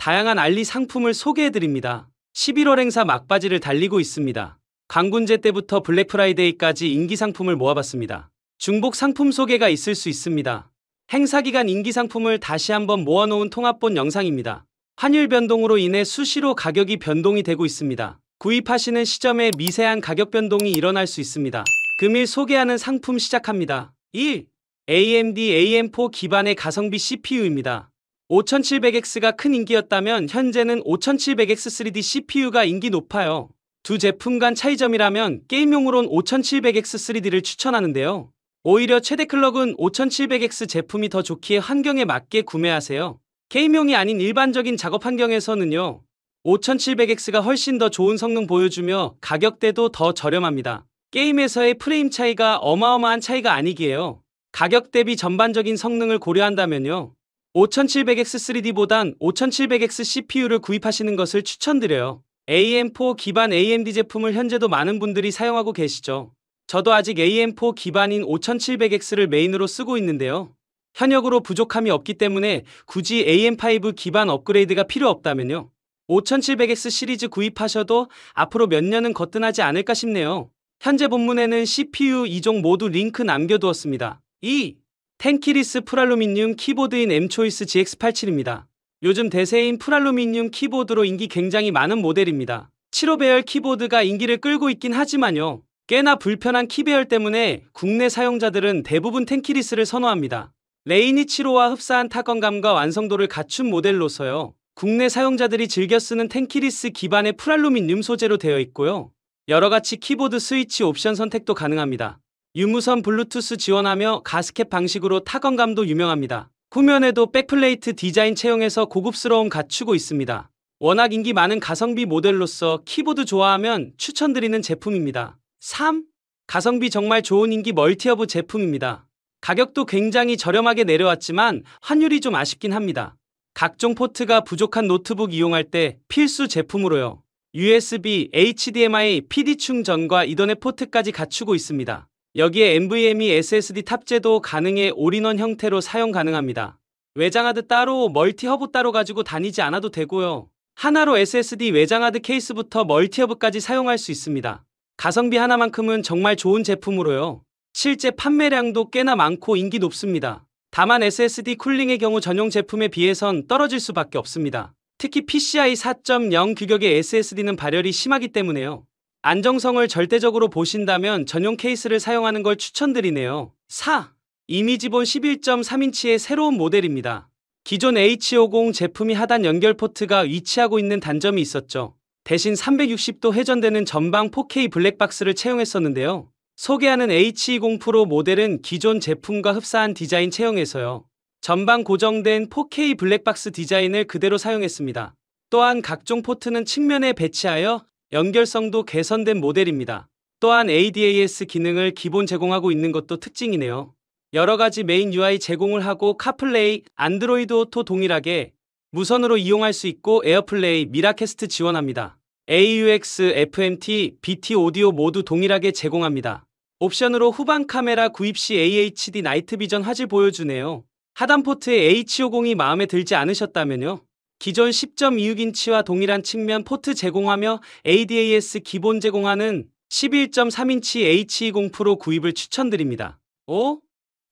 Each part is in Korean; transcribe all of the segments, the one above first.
다양한 알리 상품을 소개해드립니다. 11월 행사 막바지를 달리고 있습니다. 강군제 때부터 블랙프라이데이까지 인기 상품을 모아봤습니다. 중복 상품 소개가 있을 수 있습니다. 행사 기간 인기 상품을 다시 한번 모아놓은 통합본 영상입니다. 환율 변동으로 인해 수시로 가격이 변동이 되고 있습니다. 구입하시는 시점에 미세한 가격 변동이 일어날 수 있습니다. 금일 소개하는 상품 시작합니다. 1. AMD AM4 기반의 가성비 CPU입니다. 5700X가 큰 인기였다면 현재는 5700X 3D CPU가 인기 높아요. 두 제품 간 차이점이라면 게임용으론 5700X 3D를 추천하는데요. 오히려 최대 클럭은 5700X 제품이 더 좋기에 환경에 맞게 구매하세요. 게임용이 아닌 일반적인 작업 환경에서는요. 5700X가 훨씬 더 좋은 성능 보여주며 가격대도 더 저렴합니다. 게임에서의 프레임 차이가 어마어마한 차이가 아니기에요. 가격 대비 전반적인 성능을 고려한다면요. 5700X3D보단 5700X CPU를 구입하시는 것을 추천드려요. AM4 기반 AMD 제품을 현재도 많은 분들이 사용하고 계시죠. 저도 아직 AM4 기반인 5700X를 메인으로 쓰고 있는데요. 현역으로 부족함이 없기 때문에 굳이 AM5 기반 업그레이드가 필요 없다면요. 5700X 시리즈 구입하셔도 앞으로 몇 년은 거뜬하지 않을까 싶네요. 현재 본문에는 CPU 2종 모두 링크 남겨두었습니다. 2. 텐키리스 프랄루미늄 키보드인 M초이스 GX87입니다. 요즘 대세인 프랄루미늄 키보드로 인기 굉장히 많은 모델입니다. 7호 배열 키보드가 인기를 끌고 있긴 하지만요. 꽤나 불편한 키 배열 때문에 국내 사용자들은 대부분 텐키리스를 선호합니다. 레이니 7호와 흡사한 타건감과 완성도를 갖춘 모델로서요. 국내 사용자들이 즐겨 쓰는 텐키리스 기반의 프랄루미늄 소재로 되어 있고요. 여러가지 키보드 스위치 옵션 선택도 가능합니다. 유무선 블루투스 지원하며 가스켓 방식으로 타건감도 유명합니다. 후면에도 백플레이트 디자인 채용에서고급스러움 갖추고 있습니다. 워낙 인기 많은 가성비 모델로서 키보드 좋아하면 추천드리는 제품입니다. 3. 가성비 정말 좋은 인기 멀티허브 제품입니다. 가격도 굉장히 저렴하게 내려왔지만 환율이 좀 아쉽긴 합니다. 각종 포트가 부족한 노트북 이용할 때 필수 제품으로요. USB, HDMI, PD 충전과 이더넷 포트까지 갖추고 있습니다. 여기에 NVMe SSD 탑재도 가능해 올인원 형태로 사용 가능합니다. 외장하드 따로 멀티허브 따로 가지고 다니지 않아도 되고요. 하나로 SSD 외장하드 케이스부터 멀티허브까지 사용할 수 있습니다. 가성비 하나만큼은 정말 좋은 제품으로요. 실제 판매량도 꽤나 많고 인기 높습니다. 다만 SSD 쿨링의 경우 전용 제품에 비해선 떨어질 수밖에 없습니다. 특히 PCI 4.0 규격의 SSD는 발열이 심하기 때문에요. 안정성을 절대적으로 보신다면 전용 케이스를 사용하는 걸 추천드리네요. 4. 이미지본 11.3인치의 새로운 모델입니다. 기존 H50 제품이 하단 연결 포트가 위치하고 있는 단점이 있었죠. 대신 360도 회전되는 전방 4K 블랙박스를 채용했었는데요. 소개하는 H20 프로 모델은 기존 제품과 흡사한 디자인 채용에서요. 전방 고정된 4K 블랙박스 디자인을 그대로 사용했습니다. 또한 각종 포트는 측면에 배치하여 연결성도 개선된 모델입니다. 또한 ADAS 기능을 기본 제공하고 있는 것도 특징이네요. 여러가지 메인 UI 제공을 하고 카플레이, 안드로이드 오토 동일하게 무선으로 이용할 수 있고 에어플레이, 미라캐스트 지원합니다. AUX, FMT, BT 오디오 모두 동일하게 제공합니다. 옵션으로 후방 카메라 구입 시 AHD 나이트 비전 화질 보여주네요. 하단 포트에 H50이 마음에 들지 않으셨다면요. 기존 10.26인치와 동일한 측면 포트 제공하며 ADAS 기본 제공하는 11.3인치 H20 e 프로 구입을 추천드립니다. 5.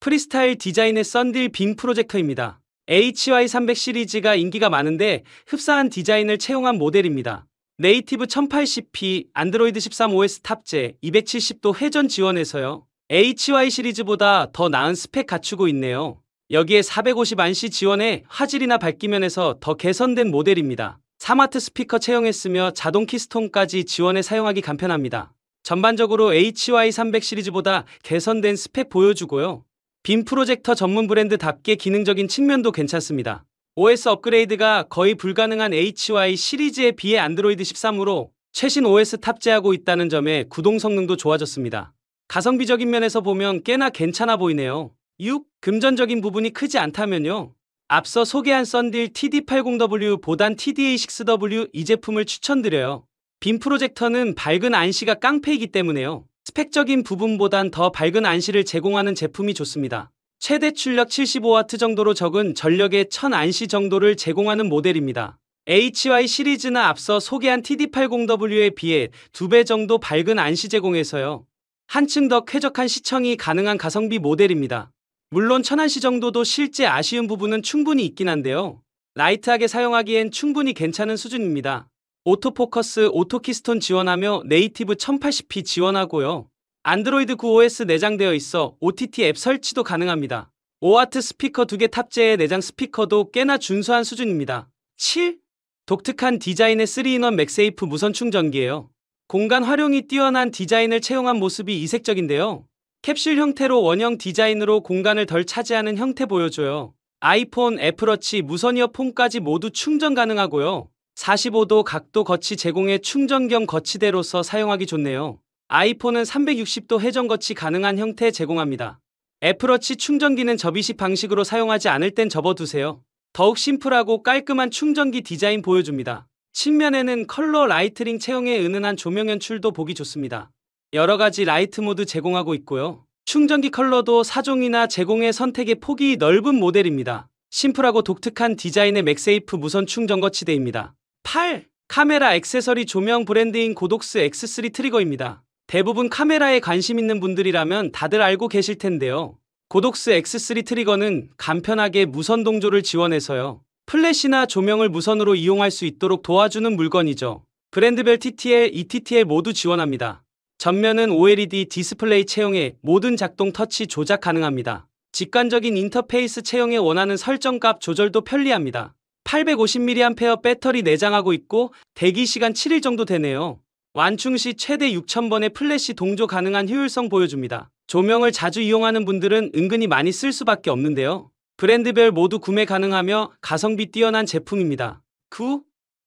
프리스타일 디자인의 썬딜 빔 프로젝터입니다. HY300 시리즈가 인기가 많은데 흡사한 디자인을 채용한 모델입니다. 네이티브 1080p 안드로이드 13OS 탑재 270도 회전 지원해서요. HY 시리즈보다 더 나은 스펙 갖추고 있네요. 여기에 450안시 지원에 화질이나 밝기면에서 더 개선된 모델입니다. 사마트 스피커 채용했으며 자동 키스톤까지 지원해 사용하기 간편합니다. 전반적으로 HY300 시리즈보다 개선된 스펙 보여주고요. 빔 프로젝터 전문 브랜드답게 기능적인 측면도 괜찮습니다. OS 업그레이드가 거의 불가능한 HY 시리즈에 비해 안드로이드 13으로 최신 OS 탑재하고 있다는 점에 구동 성능도 좋아졌습니다. 가성비적인 면에서 보면 꽤나 괜찮아 보이네요. 6. 금전적인 부분이 크지 않다면요. 앞서 소개한 썬딜 TD80W 보단 TDA6W 이 제품을 추천드려요. 빔 프로젝터는 밝은 안시가 깡패이기 때문에요. 스펙적인 부분보단 더 밝은 안시를 제공하는 제품이 좋습니다. 최대 출력 75W 정도로 적은 전력의 1000안시 정도를 제공하는 모델입니다. HY 시리즈나 앞서 소개한 TD80W에 비해 2배 정도 밝은 안시 제공해서요. 한층 더 쾌적한 시청이 가능한 가성비 모델입니다. 물론 천안시 정도도 실제 아쉬운 부분은 충분히 있긴 한데요. 라이트하게 사용하기엔 충분히 괜찮은 수준입니다. 오토포커스, 오토키스톤 지원하며 네이티브 1080p 지원하고요. 안드로이드 9OS 내장되어 있어 OTT 앱 설치도 가능합니다. 5와트 스피커 2개 탑재해 내장 스피커도 꽤나 준수한 수준입니다. 7. 독특한 디자인의 3인원 맥세이프 무선 충전기예요. 공간 활용이 뛰어난 디자인을 채용한 모습이 이색적인데요. 캡슐 형태로 원형 디자인으로 공간을 덜 차지하는 형태 보여줘요. 아이폰, 애플워치, 무선 이어폰까지 모두 충전 가능하고요. 45도 각도 거치 제공의 충전 겸 거치대로서 사용하기 좋네요. 아이폰은 360도 회전 거치 가능한 형태 제공합니다. 애플워치 충전기는 접이식 방식으로 사용하지 않을 땐 접어두세요. 더욱 심플하고 깔끔한 충전기 디자인 보여줍니다. 측면에는 컬러 라이트링 채용에 은은한 조명 연출도 보기 좋습니다. 여러 가지 라이트 모드 제공하고 있고요. 충전기 컬러도 사종이나제공의 선택의 폭이 넓은 모델입니다. 심플하고 독특한 디자인의 맥세이프 무선 충전 거치대입니다. 8. 카메라 액세서리 조명 브랜드인 고독스 X3 트리거입니다. 대부분 카메라에 관심 있는 분들이라면 다들 알고 계실 텐데요. 고독스 X3 트리거는 간편하게 무선 동조를 지원해서요. 플래시나 조명을 무선으로 이용할 수 있도록 도와주는 물건이죠. 브랜드별 TTL, ETTL 모두 지원합니다. 전면은 OLED 디스플레이 채용에 모든 작동 터치 조작 가능합니다. 직관적인 인터페이스 채용에 원하는 설정값 조절도 편리합니다. 850mAh 배터리 내장하고 있고 대기시간 7일 정도 되네요. 완충 시 최대 6,000번의 플래시 동조 가능한 효율성 보여줍니다. 조명을 자주 이용하는 분들은 은근히 많이 쓸 수밖에 없는데요. 브랜드별 모두 구매 가능하며 가성비 뛰어난 제품입니다. 9.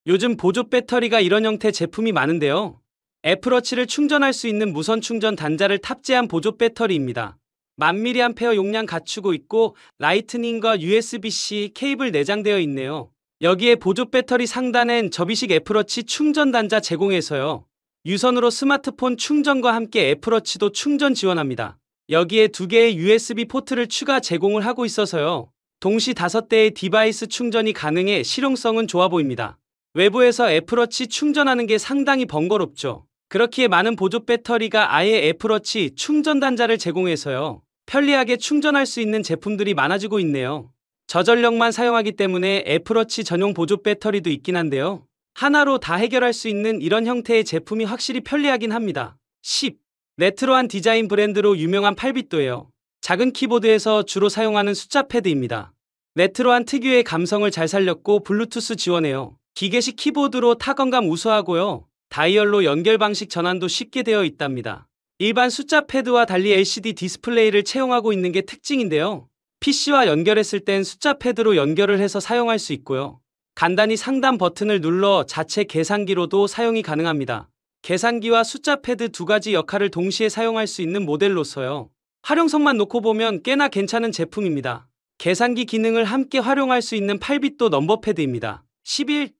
요즘 보조 배터리가 이런 형태 제품이 많은데요. 애플워치를 충전할 수 있는 무선 충전 단자를 탑재한 보조 배터리입니다. 10,000mAh 용량 갖추고 있고 라이트닝과 USB-C 케이블 내장되어 있네요. 여기에 보조 배터리 상단엔 접이식 애플워치 충전 단자 제공해서요. 유선으로 스마트폰 충전과 함께 애플워치도 충전 지원합니다. 여기에 두 개의 USB 포트를 추가 제공을 하고 있어서요. 동시 다섯 대의 디바이스 충전이 가능해 실용성은 좋아 보입니다. 외부에서 애플워치 충전하는 게 상당히 번거롭죠. 그렇기에 많은 보조 배터리가 아예 애플워치 충전 단자를 제공해서요. 편리하게 충전할 수 있는 제품들이 많아지고 있네요. 저전력만 사용하기 때문에 애플워치 전용 보조 배터리도 있긴 한데요. 하나로 다 해결할 수 있는 이런 형태의 제품이 확실히 편리하긴 합니다. 10. 레트로한 디자인 브랜드로 유명한 8 b i t 도예요 작은 키보드에서 주로 사용하는 숫자 패드입니다. 레트로한 특유의 감성을 잘 살렸고 블루투스 지원해요. 기계식 키보드로 타건감 우수하고요. 다이얼로 연결 방식 전환도 쉽게 되어 있답니다. 일반 숫자 패드와 달리 LCD 디스플레이를 채용하고 있는 게 특징인데요. PC와 연결했을 땐 숫자 패드로 연결을 해서 사용할 수 있고요. 간단히 상단 버튼을 눌러 자체 계산기로도 사용이 가능합니다. 계산기와 숫자 패드 두 가지 역할을 동시에 사용할 수 있는 모델로서요. 활용성만 놓고 보면 꽤나 괜찮은 제품입니다. 계산기 기능을 함께 활용할 수 있는 8빛도 넘버 패드입니다. 11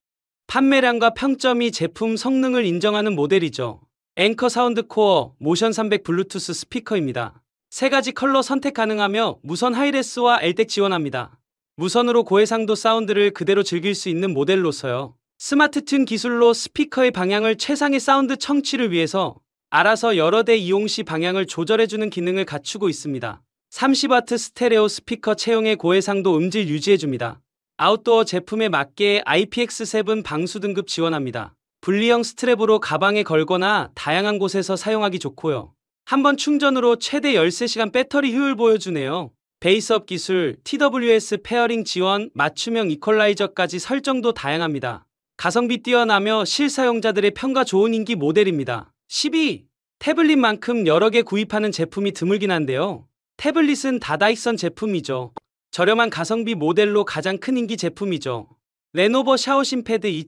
판매량과 평점이 제품 성능을 인정하는 모델이죠. 앵커 사운드 코어 모션 300 블루투스 스피커입니다. 세 가지 컬러 선택 가능하며 무선 하이레스와 엘덱 지원합니다. 무선으로 고해상도 사운드를 그대로 즐길 수 있는 모델로서요. 스마트 튠 기술로 스피커의 방향을 최상의 사운드 청취를 위해서 알아서 여러 대 이용 시 방향을 조절해주는 기능을 갖추고 있습니다. 30W 스테레오 스피커 채용의 고해상도 음질 유지해줍니다. 아웃도어 제품에 맞게 IPX7 방수 등급 지원합니다. 분리형 스트랩으로 가방에 걸거나 다양한 곳에서 사용하기 좋고요. 한번 충전으로 최대 13시간 배터리 효율 보여주네요. 베이스업 기술, TWS 페어링 지원, 맞춤형 이퀄라이저까지 설정도 다양합니다. 가성비 뛰어나며 실사용자들의 평가 좋은 인기 모델입니다. 12. 태블릿만큼 여러 개 구입하는 제품이 드물긴 한데요. 태블릿은 다다익선 제품이죠. 저렴한 가성비 모델로 가장 큰 인기 제품이죠. 레노버 샤오신패드2024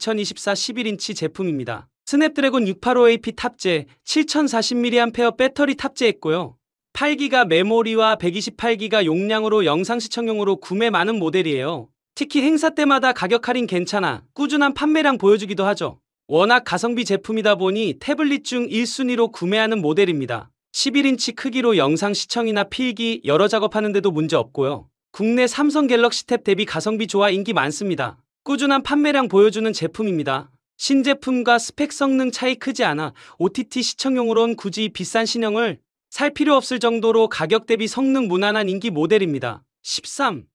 11인치 제품입니다. 스냅드래곤 685AP 탑재, 7040mAh 배터리 탑재했고요. 8기가 메모리와 128기가 용량으로 영상 시청용으로 구매 많은 모델이에요. 특히 행사 때마다 가격 할인 괜찮아 꾸준한 판매량 보여주기도 하죠. 워낙 가성비 제품이다 보니 태블릿 중 1순위로 구매하는 모델입니다. 11인치 크기로 영상 시청이나 필기, 여러 작업하는데도 문제 없고요. 국내 삼성 갤럭시 탭 대비 가성비 좋아 인기 많습니다. 꾸준한 판매량 보여주는 제품입니다. 신제품과 스펙 성능 차이 크지 않아 OTT 시청용으론 굳이 비싼 신형을 살 필요 없을 정도로 가격 대비 성능 무난한 인기 모델입니다. 13.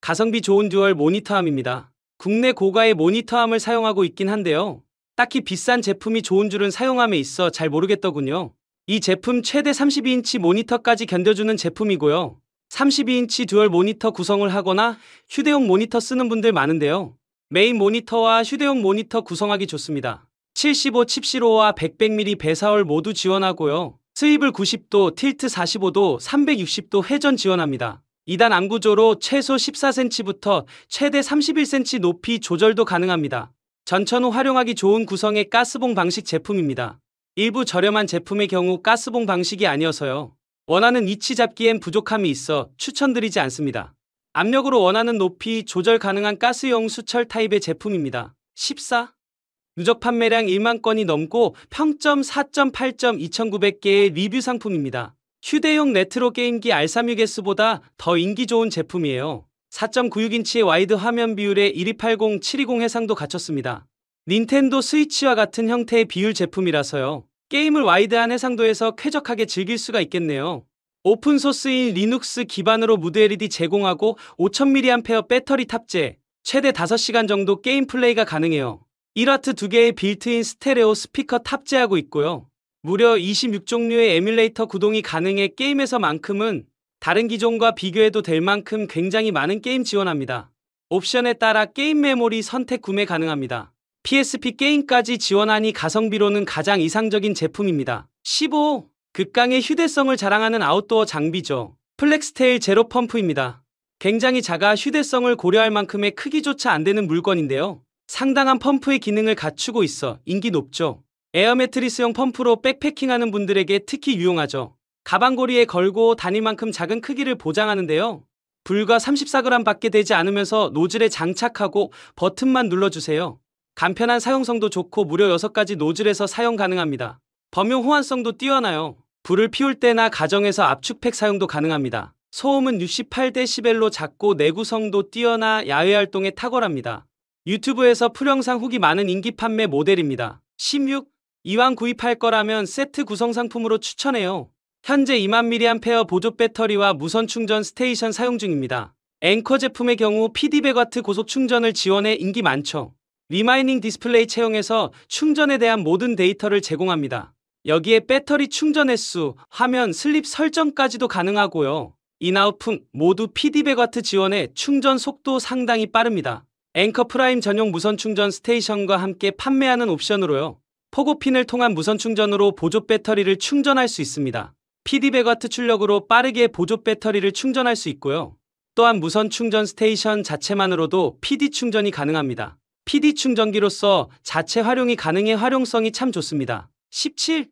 가성비 좋은 듀얼 모니터함입니다. 국내 고가의 모니터함을 사용하고 있긴 한데요. 딱히 비싼 제품이 좋은 줄은 사용함에 있어 잘 모르겠더군요. 이 제품 최대 32인치 모니터까지 견뎌주는 제품이고요. 32인치 듀얼 모니터 구성을 하거나 휴대용 모니터 쓰는 분들 많은데요. 메인 모니터와 휴대용 모니터 구성하기 좋습니다. 75 칩시로와 100mm 배사월 모두 지원하고요. 스윕을 90도, 틸트 45도, 360도 회전 지원합니다. 2단 암구조로 최소 14cm부터 최대 31cm 높이 조절도 가능합니다. 전천 후 활용하기 좋은 구성의 가스봉 방식 제품입니다. 일부 저렴한 제품의 경우 가스봉 방식이 아니어서요. 원하는 위치 잡기엔 부족함이 있어 추천드리지 않습니다. 압력으로 원하는 높이 조절 가능한 가스용 수철 타입의 제품입니다. 14. 누적 판매량 1만 건이 넘고 평점 4.8점 2,900개의 리뷰 상품입니다. 휴대용 레트로 게임기 R36S보다 더 인기 좋은 제품이에요. 4.96인치의 와이드 화면 비율에 1280, 720 해상도 갖췄습니다. 닌텐도 스위치와 같은 형태의 비율 제품이라서요. 게임을 와이드한 해상도에서 쾌적하게 즐길 수가 있겠네요. 오픈소스인 리눅스 기반으로 무드 LED 제공하고 5000mAh 배터리 탑재, 최대 5시간 정도 게임 플레이가 가능해요. 1와트 2개의 빌트인 스테레오 스피커 탑재하고 있고요. 무려 26종류의 에뮬레이터 구동이 가능해 게임에서만큼은 다른 기종과 비교해도 될 만큼 굉장히 많은 게임 지원합니다. 옵션에 따라 게임 메모리 선택 구매 가능합니다. PSP 게임까지 지원하니 가성비로는 가장 이상적인 제품입니다. 15. 극강의 휴대성을 자랑하는 아웃도어 장비죠. 플렉스테일 제로 펌프입니다. 굉장히 작아 휴대성을 고려할 만큼의 크기조차 안 되는 물건인데요. 상당한 펌프의 기능을 갖추고 있어 인기 높죠. 에어 매트리스용 펌프로 백패킹하는 분들에게 특히 유용하죠. 가방고리에 걸고 다닐 만큼 작은 크기를 보장하는데요. 불과 34g 밖에 되지 않으면서 노즐에 장착하고 버튼만 눌러주세요. 간편한 사용성도 좋고 무려 6가지 노즐에서 사용 가능합니다. 범용 호환성도 뛰어나요. 불을 피울 때나 가정에서 압축팩 사용도 가능합니다. 소음은 68dB로 작고 내구성도 뛰어나 야외 활동에 탁월합니다. 유튜브에서 풀영상 후기 많은 인기 판매 모델입니다. 16. 이왕 구입할 거라면 세트 구성 상품으로 추천해요. 현재 2만 mAh 보조 배터리와 무선 충전 스테이션 사용 중입니다. 앵커 제품의 경우 PD100W 고속 충전을 지원해 인기 많죠. 리마이닝 디스플레이 채용에서 충전에 대한 모든 데이터를 제공합니다. 여기에 배터리 충전 횟수, 화면 슬립 설정까지도 가능하고요. 인아웃품 모두 PD100W 지원에 충전 속도 상당히 빠릅니다. 앵커 프라임 전용 무선 충전 스테이션과 함께 판매하는 옵션으로요. 포고핀을 통한 무선 충전으로 보조 배터리를 충전할 수 있습니다. PD100W 출력으로 빠르게 보조 배터리를 충전할 수 있고요. 또한 무선 충전 스테이션 자체만으로도 PD 충전이 가능합니다. PD 충전기로서 자체 활용이 가능해 활용성이 참 좋습니다. 17.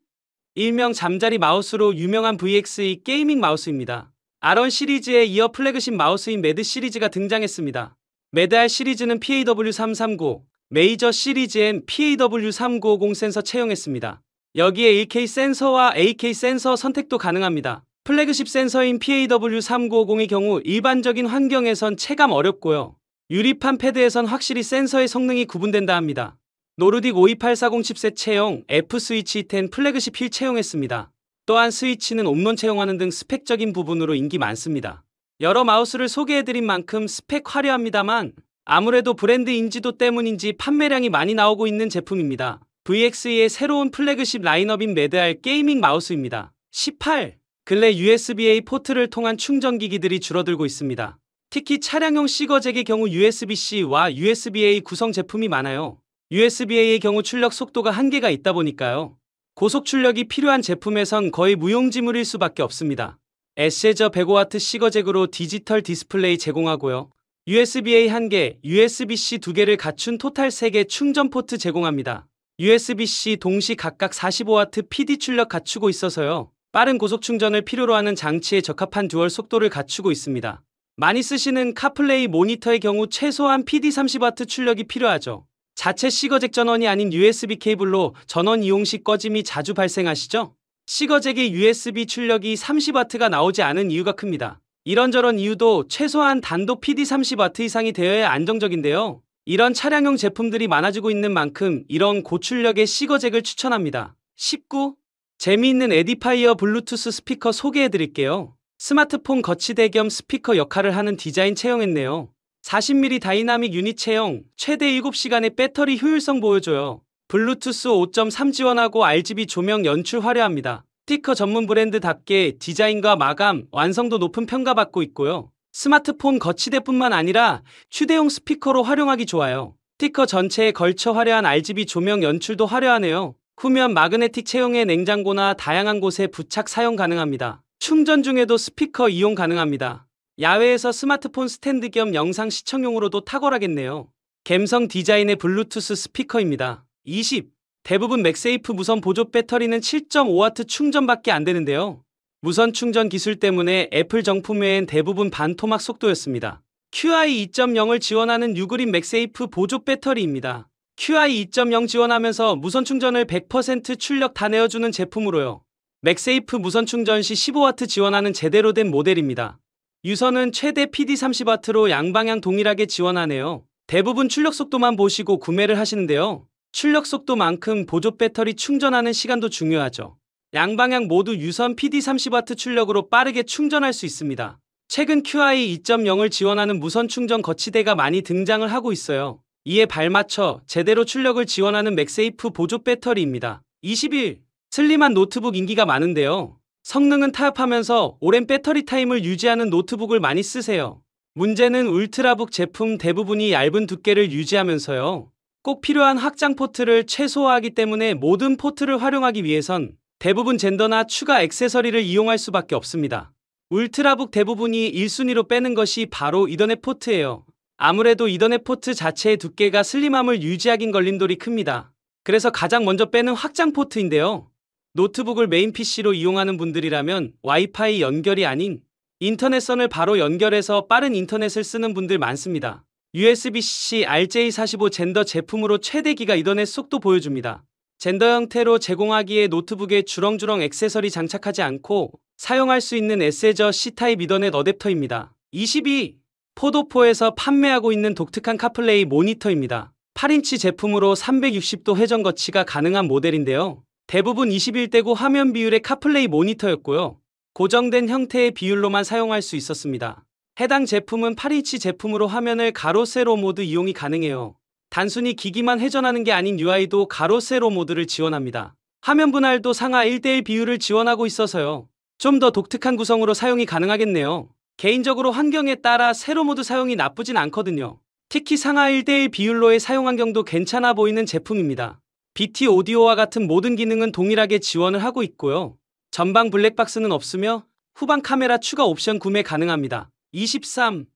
일명 잠자리 마우스로 유명한 VXE 게이밍 마우스입니다. 아론 시리즈에 이어 플래그십 마우스인 매드 시리즈가 등장했습니다. 매드알 시리즈는 PAW339, 메이저 시리즈엔 PAW3950 센서 채용했습니다. 여기에 1K 센서와 AK 센서 선택도 가능합니다. 플래그십 센서인 PAW3950의 경우 일반적인 환경에선 체감 어렵고요. 유리판 패드에선 확실히 센서의 성능이 구분된다 합니다. 노르딕 52840 칩셋 채용 F 스위치 10 플래그십 휠 채용했습니다. 또한 스위치는 옵론 채용하는 등 스펙적인 부분으로 인기 많습니다. 여러 마우스를 소개해드린 만큼 스펙 화려합니다만 아무래도 브랜드 인지도 때문인지 판매량이 많이 나오고 있는 제품입니다. VXE의 새로운 플래그십 라인업인 매드알 게이밍 마우스입니다. 18. 근래 USB-A 포트를 통한 충전기기들이 줄어들고 있습니다. 특히 차량용 시거잭의 경우 USB-C와 USB-A 구성 제품이 많아요. USB-A의 경우 출력 속도가 한계가 있다 보니까요. 고속 출력이 필요한 제품에선 거의 무용지물일 수밖에 없습니다. 에세저 105W 시거잭으로 디지털 디스플레이 제공하고요. USB-A 한개 USB-C 두개를 갖춘 토탈 3개 충전 포트 제공합니다. USB-C 동시 각각 45W PD 출력 갖추고 있어서요. 빠른 고속 충전을 필요로 하는 장치에 적합한 듀얼 속도를 갖추고 있습니다. 많이 쓰시는 카플레이 모니터의 경우 최소한 PD30W 출력이 필요하죠. 자체 시거잭 전원이 아닌 USB 케이블로 전원 이용 시 꺼짐이 자주 발생하시죠? 시거잭의 USB 출력이 30W가 나오지 않은 이유가 큽니다. 이런저런 이유도 최소한 단독 PD30W 이상이 되어야 안정적인데요. 이런 차량용 제품들이 많아지고 있는 만큼 이런 고출력의 시거잭을 추천합니다. 19. 재미있는 에디파이어 블루투스 스피커 소개해드릴게요. 스마트폰 거치대 겸 스피커 역할을 하는 디자인 채용했네요. 40mm 다이나믹 유닛 채용, 최대 7시간의 배터리 효율성 보여줘요. 블루투스 5.3 지원하고 RGB 조명 연출 화려합니다. 스티커 전문 브랜드답게 디자인과 마감, 완성도 높은 평가받고 있고요. 스마트폰 거치대뿐만 아니라 휴대용 스피커로 활용하기 좋아요. 스티커 전체에 걸쳐 화려한 RGB 조명 연출도 화려하네요. 후면 마그네틱 채용에 냉장고나 다양한 곳에 부착 사용 가능합니다. 충전 중에도 스피커 이용 가능합니다. 야외에서 스마트폰 스탠드 겸 영상 시청용으로도 탁월하겠네요. 갬성 디자인의 블루투스 스피커입니다. 20. 대부분 맥세이프 무선 보조 배터리는 7.5W 충전밖에 안 되는데요. 무선 충전 기술 때문에 애플 정품 외엔 대부분 반토막 속도였습니다. QI 2.0을 지원하는 유그린 맥세이프 보조 배터리입니다. QI 2.0 지원하면서 무선 충전을 100% 출력 다 내어주는 제품으로요. 맥세이프 무선 충전 시 15W 지원하는 제대로 된 모델입니다. 유선은 최대 PD30W로 양방향 동일하게 지원하네요. 대부분 출력 속도만 보시고 구매를 하시는데요. 출력 속도만큼 보조 배터리 충전하는 시간도 중요하죠. 양방향 모두 유선 PD30W 출력으로 빠르게 충전할 수 있습니다. 최근 QI 2.0을 지원하는 무선 충전 거치대가 많이 등장을 하고 있어요. 이에 발맞춰 제대로 출력을 지원하는 맥세이프 보조 배터리입니다. 21. 슬림한 노트북 인기가 많은데요. 성능은 타협하면서 오랜 배터리 타임을 유지하는 노트북을 많이 쓰세요. 문제는 울트라북 제품 대부분이 얇은 두께를 유지하면서요. 꼭 필요한 확장 포트를 최소화하기 때문에 모든 포트를 활용하기 위해선 대부분 젠더나 추가 액세서리를 이용할 수밖에 없습니다. 울트라북 대부분이 1순위로 빼는 것이 바로 이더넷 포트예요. 아무래도 이더넷 포트 자체의 두께가 슬림함을 유지하긴 걸린돌이 큽니다. 그래서 가장 먼저 빼는 확장 포트인데요. 노트북을 메인 PC로 이용하는 분들이라면 와이파이 연결이 아닌 인터넷선을 바로 연결해서 빠른 인터넷을 쓰는 분들 많습니다. USB-C RJ45 젠더 제품으로 최대 기가 이더넷 속도 보여줍니다. 젠더 형태로 제공하기에 노트북에 주렁주렁 액세서리 장착하지 않고 사용할 수 있는 에세저 C타입 이더넷 어댑터입니다. 22. 포도포에서 판매하고 있는 독특한 카플레이 모니터입니다. 8인치 제품으로 360도 회전 거치가 가능한 모델인데요. 대부분 21대고 화면 비율의 카플레이 모니터였고요. 고정된 형태의 비율로만 사용할 수 있었습니다. 해당 제품은 8인치 제품으로 화면을 가로 세로 모드 이용이 가능해요. 단순히 기기만 회전하는 게 아닌 UI도 가로 세로 모드를 지원합니다. 화면 분할도 상하 1대1 비율을 지원하고 있어서요. 좀 더 독특한 구성으로 사용이 가능하겠네요. 개인적으로 환경에 따라 세로 모드 사용이 나쁘진 않거든요. 특히 상하 1대1 비율로의 사용 환경도 괜찮아 보이는 제품입니다. BT 오디오와 같은 모든 기능은 동일하게 지원을 하고 있고요. 전방 블랙박스는 없으며 후방 카메라 추가 옵션 구매 가능합니다. 23.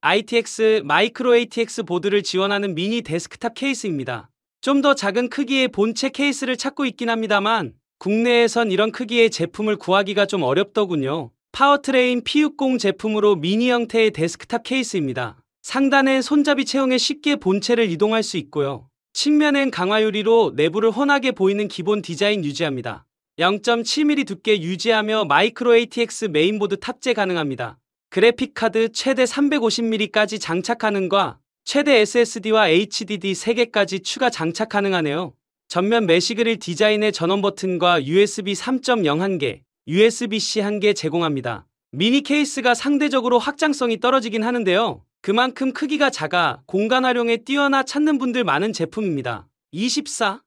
ITX 마이크로 ATX 보드를 지원하는 미니 데스크탑 케이스입니다. 좀 더 작은 크기의 본체 케이스를 찾고 있긴 합니다만 국내에선 이런 크기의 제품을 구하기가 좀 어렵더군요. 파워트레인 P60 제품으로 미니 형태의 데스크탑 케이스입니다. 상단에 손잡이 채용에 쉽게 본체를 이동할 수 있고요. 측면엔 강화유리로 내부를 훤하게 보이는 기본 디자인 유지합니다. 0.7mm 두께 유지하며 마이크로 ATX 메인보드 탑재 가능합니다. 그래픽카드 최대 350mm까지 장착하는과 최대 SSD와 HDD 3개까지 추가 장착 가능하네요. 전면 메쉬그릴 디자인의 전원 버튼과 USB 3.0 1개, USB-C 1개 제공합니다. 미니 케이스가 상대적으로 확장성이 떨어지긴 하는데요. 그만큼 크기가 작아 공간 활용에 뛰어나 찾는 분들 많은 제품입니다. 24.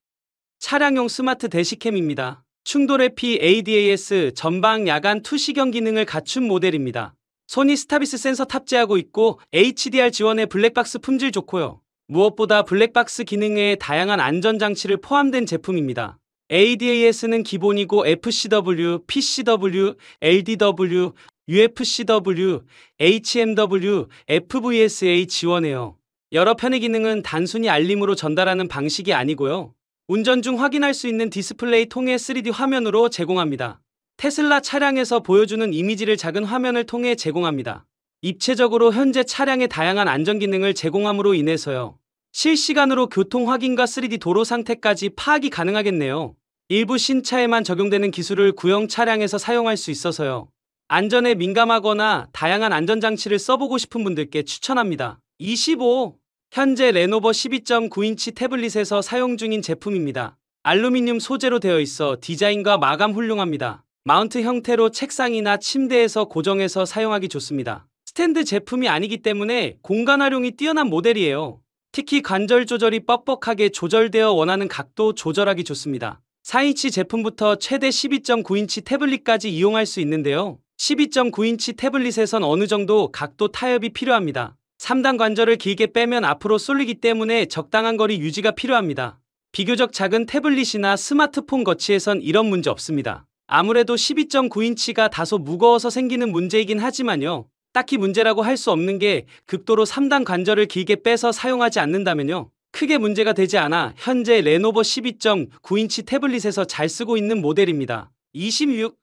차량용 스마트 대시캠입니다. 충돌의피 ADAS 전방 야간 투시경 기능을 갖춘 모델입니다. 소니 스타비스 센서 탑재하고 있고 HDR 지원에 블랙박스 품질 좋고요. 무엇보다 블랙박스 기능에 다양한 안전장치를 포함된 제품입니다. ADAS는 기본이고 FCW, PCW, LDW, UFCW, HMW, FVSA 지원해요. 여러 편의 기능은 단순히 알림으로 전달하는 방식이 아니고요. 운전 중 확인할 수 있는 디스플레이 통해 3D 화면으로 제공합니다. 테슬라 차량에서 보여주는 이미지를 작은 화면을 통해 제공합니다. 입체적으로 현재 차량의 다양한 안전 기능을 제공함으로 인해서요. 실시간으로 교통 확인과 3D 도로 상태까지 파악이 가능하겠네요. 일부 신차에만 적용되는 기술을 구형 차량에서 사용할 수 있어서요. 안전에 민감하거나 다양한 안전장치를 써보고 싶은 분들께 추천합니다. 25. 현재 레노버 12.9인치 태블릿에서 사용 중인 제품입니다. 알루미늄 소재로 되어 있어 디자인과 마감 훌륭합니다. 마운트 형태로 책상이나 침대에서 고정해서 사용하기 좋습니다. 스탠드 제품이 아니기 때문에 공간 활용이 뛰어난 모델이에요. 특히 관절 조절이 뻑뻑하게 조절되어 원하는 각도 조절하기 좋습니다. 4인치 제품부터 최대 12.9인치 태블릿까지 이용할 수 있는데요. 12.9인치 태블릿에선 어느 정도 각도 타협이 필요합니다. 3단 관절을 길게 빼면 앞으로 쏠리기 때문에 적당한 거리 유지가 필요합니다. 비교적 작은 태블릿이나 스마트폰 거치에선 이런 문제 없습니다. 아무래도 12.9인치가 다소 무거워서 생기는 문제이긴 하지만요. 딱히 문제라고 할 수 없는 게 극도로 3단 관절을 길게 빼서 사용하지 않는다면요. 크게 문제가 되지 않아 현재 레노버 12.9인치 태블릿에서 잘 쓰고 있는 모델입니다. 26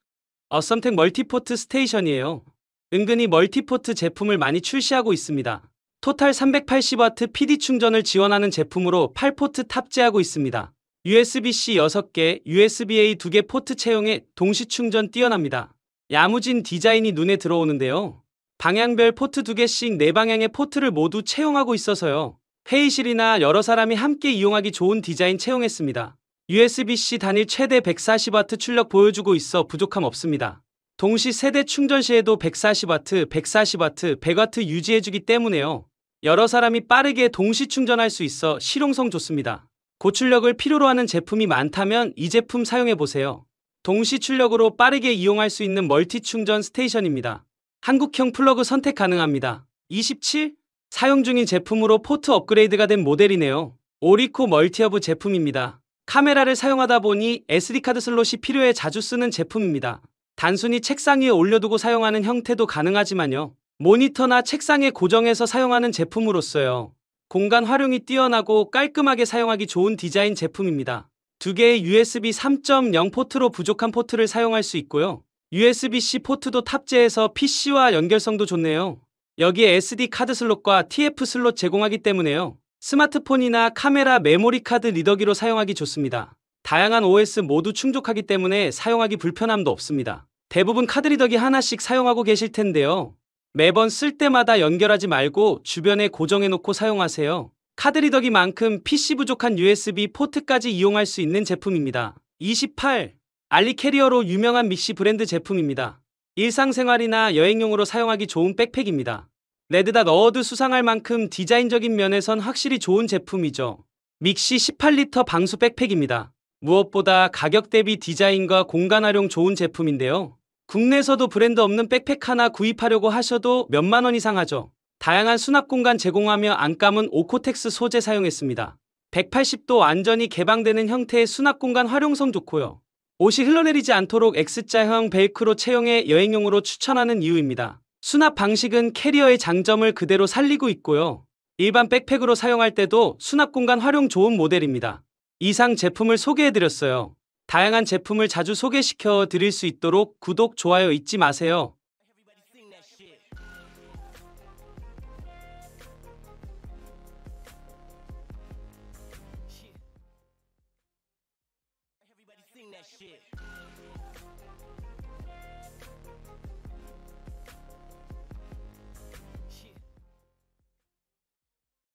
어썸텍 멀티포트 스테이션이에요. 은근히 멀티포트 제품을 많이 출시하고 있습니다. 토탈 380W PD 충전을 지원하는 제품으로 8포트 탑재하고 있습니다. USB-C 6개, USB-A 2개 포트 채용에 동시 충전 뛰어납니다. 야무진 디자인이 눈에 들어오는데요. 방향별 포트 2개씩 4방향의 포트를 모두 채용하고 있어서요. 회의실이나 여러 사람이 함께 이용하기 좋은 디자인 채용했습니다. USB-C 단일 최대 140W 출력 보여주고 있어 부족함 없습니다. 동시 세대 충전 시에도 140W, 140W, 100W 유지해주기 때문에요. 여러 사람이 빠르게 동시 충전할 수 있어 실용성 좋습니다. 고출력을 필요로 하는 제품이 많다면 이 제품 사용해보세요. 동시 출력으로 빠르게 이용할 수 있는 멀티 충전 스테이션입니다. 한국형 플러그 선택 가능합니다. 27. 사용 중인 제품으로 포트 업그레이드가 된 모델이네요. 오리코 멀티허브 제품입니다. 카메라를 사용하다 보니 SD카드 슬롯이 필요해 자주 쓰는 제품입니다. 단순히 책상 위에 올려두고 사용하는 형태도 가능하지만요. 모니터나 책상에 고정해서 사용하는 제품으로서요. 공간 활용이 뛰어나고 깔끔하게 사용하기 좋은 디자인 제품입니다. 두 개의 USB 3.0 포트로 부족한 포트를 사용할 수 있고요. USB-C 포트도 탑재해서 PC와 연결성도 좋네요. 여기에 SD 카드 슬롯과 TF 슬롯 제공하기 때문에요. 스마트폰이나 카메라 메모리 카드 리더기로 사용하기 좋습니다. 다양한 OS 모두 충족하기 때문에 사용하기 불편함도 없습니다. 대부분 카드 리더기 하나씩 사용하고 계실 텐데요. 매번 쓸 때마다 연결하지 말고 주변에 고정해놓고 사용하세요. 카드 리더기만큼 PC 부족한 USB 포트까지 이용할 수 있는 제품입니다. 28. 알리캐리어로 유명한 믹시 브랜드 제품입니다. 일상생활이나 여행용으로 사용하기 좋은 백팩입니다. 레드다 넣어도 수상할 만큼 디자인적인 면에선 확실히 좋은 제품이죠. 믹시 18리터 방수 백팩입니다. 무엇보다 가격 대비 디자인과 공간 활용 좋은 제품인데요. 국내에서도 브랜드 없는 백팩 하나 구입하려고 하셔도 몇만 원 이상 하죠. 다양한 수납 공간 제공하며 안감은 오코텍스 소재 사용했습니다. 180도 완전히 개방되는 형태의 수납 공간 활용성 좋고요. 옷이 흘러내리지 않도록 X자형 벨크로 채용해 여행용으로 추천하는 이유입니다. 수납 방식은 캐리어의 장점을 그대로 살리고 있고요. 일반 백팩으로 사용할 때도 수납 공간 활용 좋은 모델입니다. 이상 제품을 소개해드렸어요. 다양한 제품을 자주 소개시켜 드릴 수 있도록 구독, 좋아요 잊지 마세요.